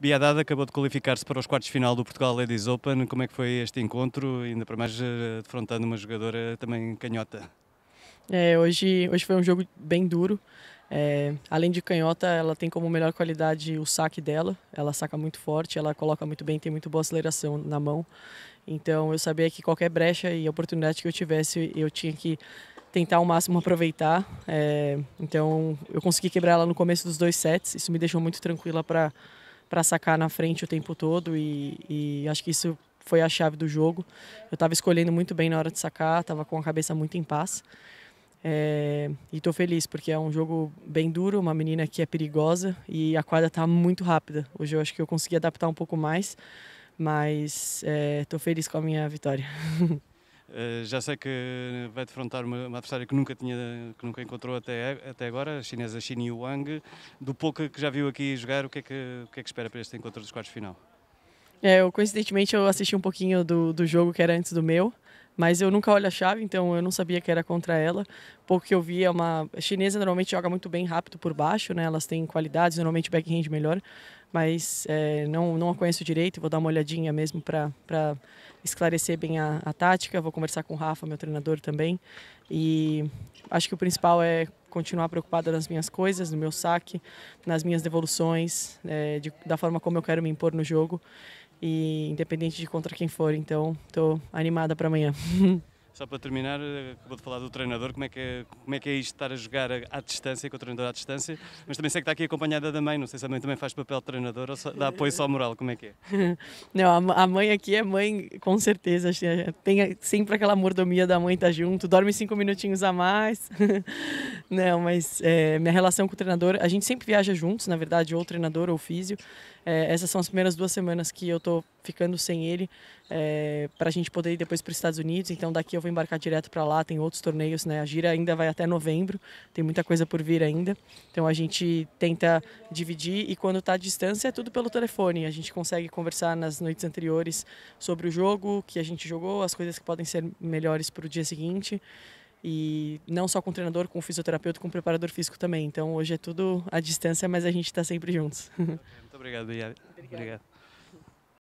Biadada acabou de qualificar-se para os quartos de final do Portugal Ladies Open. Como é que foi este encontro? Ainda para mais eh, defrontando uma jogadora também canhota. É, hoje, hoje foi um jogo bem duro. É, além de canhota, ela tem como melhor qualidade o saque dela. Ela saca muito forte, ela coloca muito bem, tem muito boa aceleração na mão. Então eu sabia que qualquer brecha e oportunidade que eu tivesse, eu tinha que tentar ao máximo aproveitar. É, então eu consegui quebrar ela no começo dos dois sets. Isso me deixou muito tranquila para para sacar na frente o tempo todo e, e, acho que isso foi a chave do jogo. Eu estava escolhendo muito bem na hora de sacar, estava com a cabeça muito em paz. É, e estou feliz porque é um jogo bem duro, uma menina que é perigosa e a quadra está muito rápida. Hoje eu acho que eu consegui adaptar um pouco mais, mas estou eh, é, feliz com a minha vitória. Eh, já sei que vai defrontar uma, uma adversária que nunca, tinha, que nunca encontrou até, até agora, a chinesa Xin Wang. Do pouco que já viu aqui jogar, o que é que, o que, é que espera para este encontro dos quartos de final? É, eu, coincidentemente, eu assisti um pouquinho do, do jogo que era antes do meu. Mas eu nunca olho a chave, então eu não sabia que era contra ela. Pouco que eu vi é uma. A chinesa normalmente joga muito bem rápido por baixo, né? Elas têm qualidades, normalmente backhand melhor. Mas é, não, não a conheço direito, vou dar uma olhadinha mesmo para esclarecer bem a, a tática. Vou conversar com o Rafa, meu treinador também. E acho que o principal é continuar preocupada nas minhas coisas, no meu saque, nas minhas devoluções, é, de, da forma como eu quero me impor no jogo e independente de contra quem for. Então, estou animada para amanhã. Só para terminar, eh, acabou de falar do treinador, como é que é, como é, que é isto estar a jogar à distância, com o treinador à distância, mas também sei que está aqui acompanhada da mãe, não sei se a mãe também faz papel de treinador ou só, dá apoio só moral, como é que é? Não, a mãe aqui é mãe, com certeza, assim, é, tem sempre aquela mordomia da mãe estar tá junto, dorme cinco minutinhos a mais, Não, mas é, minha relação com o treinador, a gente sempre viaja juntos, na verdade, ou treinador ou físio. É, essas são as primeiras duas semanas que eu estou ficando sem ele, é, para a gente poder ir depois para os Estados Unidos. Então daqui eu vou embarcar direto para lá. Tem outros torneios, né? A gira ainda vai até novembro, tem muita coisa por vir ainda. Então a gente tenta dividir e quando está à distância é tudo pelo telefone. A gente consegue conversar nas noites anteriores sobre o jogo que a gente jogou, as coisas que podem ser melhores para o dia seguinte. E não só com o treinador, com o fisioterapeuta, com o preparador físico também. Então hoje é tudo à distância, mas a gente está sempre juntos. Muito obrigado, Yara. Obrigado. obrigado.